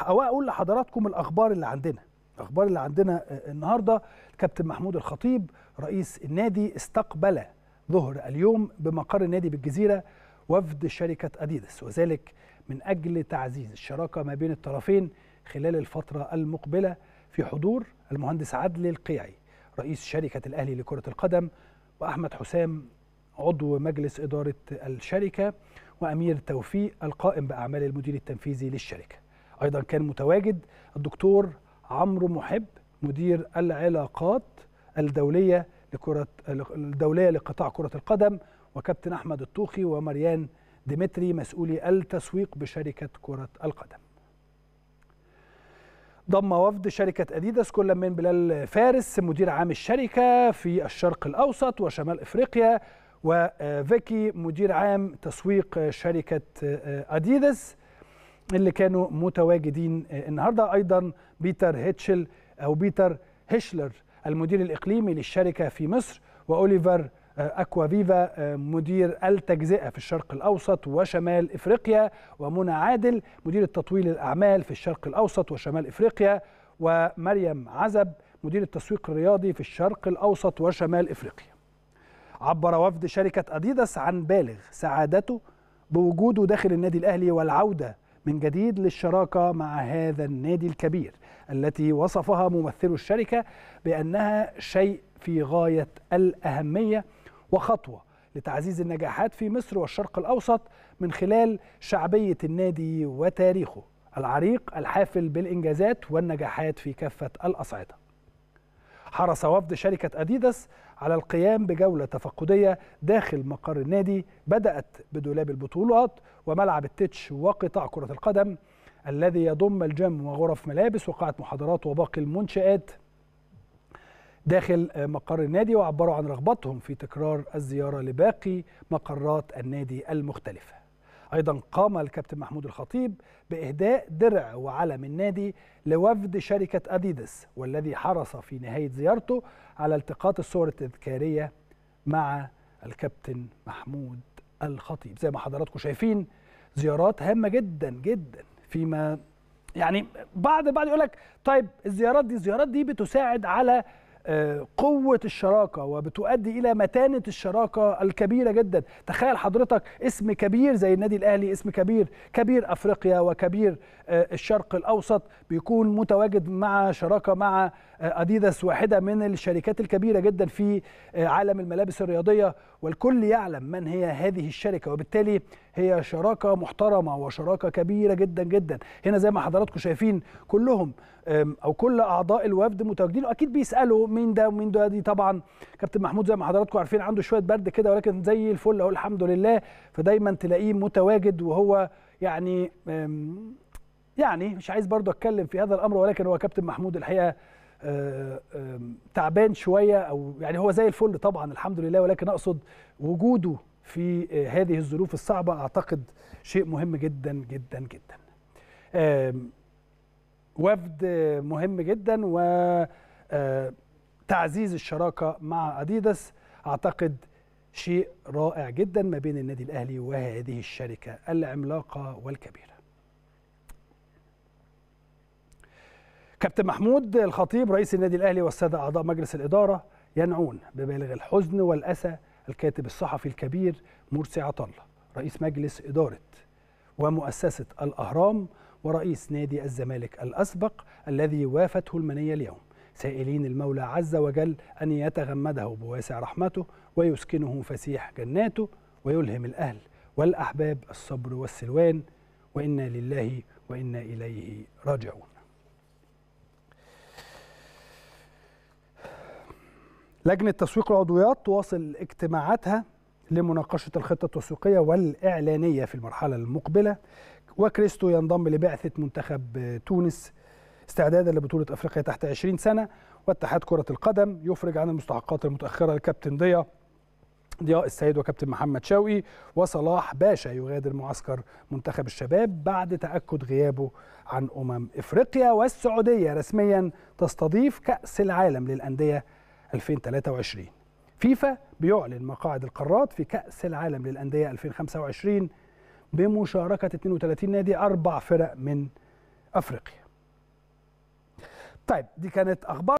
اقول لحضراتكم الاخبار اللي عندنا الاخبار اللي عندنا آه، النهارده كابتن محمود الخطيب رئيس النادي استقبل ظهر اليوم بمقر النادي بالجزيره وفد شركه اديداس وذلك من اجل تعزيز الشراكه ما بين الطرفين خلال الفتره المقبله في حضور المهندس عدلي القيعي رئيس شركه الاهلي لكره القدم واحمد حسام عضو مجلس اداره الشركه وامير توفيق القائم باعمال المدير التنفيذي للشركه ايضا كان متواجد الدكتور عمرو محب مدير العلاقات الدوليه لكره الدوليه لقطاع كره القدم وكابتن احمد الطوخي ومريان ديمتري مسؤولي التسويق بشركه كره القدم ضم وفد شركة أديداس كل من بلال فارس مدير عام الشركة في الشرق الأوسط وشمال إفريقيا وفيكي مدير عام تسويق شركة أديداس اللي كانوا متواجدين آه، النهارده ايضا بيتر هيتشل او بيتر هيشلر المدير الاقليمي للشركه في مصر واوليفر آه، اكوافيفا آه، مدير التجزئه في الشرق الاوسط وشمال افريقيا ومنى عادل مدير التطويل الاعمال في الشرق الاوسط وشمال افريقيا ومريم عزب مدير التسويق الرياضي في الشرق الاوسط وشمال افريقيا عبر وفد شركه اديداس عن بالغ سعادته بوجوده داخل النادي الاهلي والعوده من جديد للشراكة مع هذا النادي الكبير التي وصفها ممثل الشركة بأنها شيء في غاية الأهمية وخطوة لتعزيز النجاحات في مصر والشرق الأوسط من خلال شعبية النادي وتاريخه العريق الحافل بالإنجازات والنجاحات في كافة الأصعدة حرص وفد شركة أديداس على القيام بجولة تفقدية داخل مقر النادي بدأت بدولاب البطولات وملعب التتش وقطاع كرة القدم الذي يضم الجيم وغرف ملابس وقاعة محاضرات وباقي المنشآت داخل مقر النادي وعبروا عن رغبتهم في تكرار الزيارة لباقي مقرات النادي المختلفة أيضا قام الكابتن محمود الخطيب بإهداء درع وعلم النادي لوفد شركة أديدس والذي حرص في نهاية زيارته على التقاط الصور التذكارية مع الكابتن محمود الخطيب زي ما حضراتكم شايفين زيارات هامة جدا جدا فيما يعني بعض بعض يقول لك طيب الزيارات دي الزيارات دي بتساعد على قوة الشراكة وبتؤدي إلى متانة الشراكة الكبيرة جدا تخيل حضرتك اسم كبير زي النادي الأهلي اسم كبير كبير أفريقيا وكبير آه، الشرق الأوسط بيكون متواجد مع شراكة مع آه، أديداس واحدة من الشركات الكبيرة جدا في آه، عالم الملابس الرياضية والكل يعلم من هي هذه الشركة وبالتالي هي شراكه محترمه وشراكه كبيره جدا جدا هنا زي ما حضراتكم شايفين كلهم او كل اعضاء الوفد متواجدين واكيد بيسالوا مين ده ومين ده دي طبعا كابتن محمود زي ما حضراتكم عارفين عنده شويه برد كده ولكن زي الفل اهو الحمد لله فدايما تلاقيه متواجد وهو يعني يعني مش عايز برضه اتكلم في هذا الامر ولكن هو كابتن محمود الحقيقه آه، تعبان شويه او يعني هو زي الفل طبعا الحمد لله ولكن اقصد وجوده في آه، هذه الظروف الصعبة أعتقد شيء مهم جدا جدا جدا وفد آه، مهم جدا و آه، تعزيز الشراكة مع أديداس أعتقد شيء رائع جدا ما بين النادي الأهلي وهذه الشركة العملاقة والكبيرة كابتن محمود الخطيب رئيس النادي الأهلي والسادة أعضاء مجلس الإدارة ينعون ببالغ الحزن والأسى الكاتب الصحفي الكبير مرسي عطله رئيس مجلس إدارة ومؤسسة الأهرام ورئيس نادي الزمالك الأسبق الذي وافته المنية اليوم سائلين المولى عز وجل أن يتغمده بواسع رحمته ويسكنه فسيح جناته ويلهم الأهل والأحباب الصبر والسلوان وإنا لله وإنا إليه راجعون لجنة تسويق العضويات تواصل اجتماعاتها لمناقشة الخطة التسويقية والإعلانية في المرحلة المقبلة وكريستو ينضم لبعثة منتخب تونس استعدادا لبطولة أفريقيا تحت 20 سنة واتحاد كرة القدم يفرج عن المستحقات المتأخرة لكابتن ضياء ضياء السيد وكابتن محمد شوقي وصلاح باشا يغادر معسكر منتخب الشباب بعد تأكد غيابه عن أمم إفريقيا والسعودية رسميا تستضيف كأس العالم للأندية 2023 فيفا بيعلن مقاعد القارات في كأس العالم للأندية 2025 بمشاركة 32 نادي أربع فرق من أفريقيا طيب دي كانت أخبار